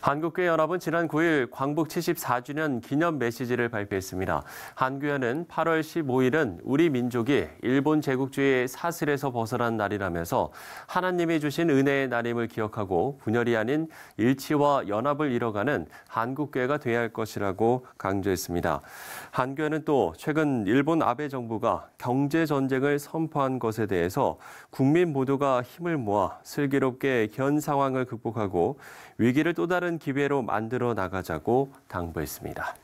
한국교연합은 지난 9일 광복 74주년 기념 메시지를 발표했습니다. 한교회는 8월 15일은 우리 민족이 일본 제국주의 의 사슬에서 벗어난 날이라면서 하나님이 주신 은혜의 날임을 기억하고 분열이 아닌 일치와 연합을 이뤄가는 한국교회가 돼야 할 것이라고 강조했습니다. 한교회는또 최근 일본 아베 정부가 경제 전쟁을 선포한 것에 대해서 국민 모두가 힘을 모아 슬기롭게 견 상황을 극복하고 위기를 또 다른 기회로 만들어 나가자고 당부했습니다.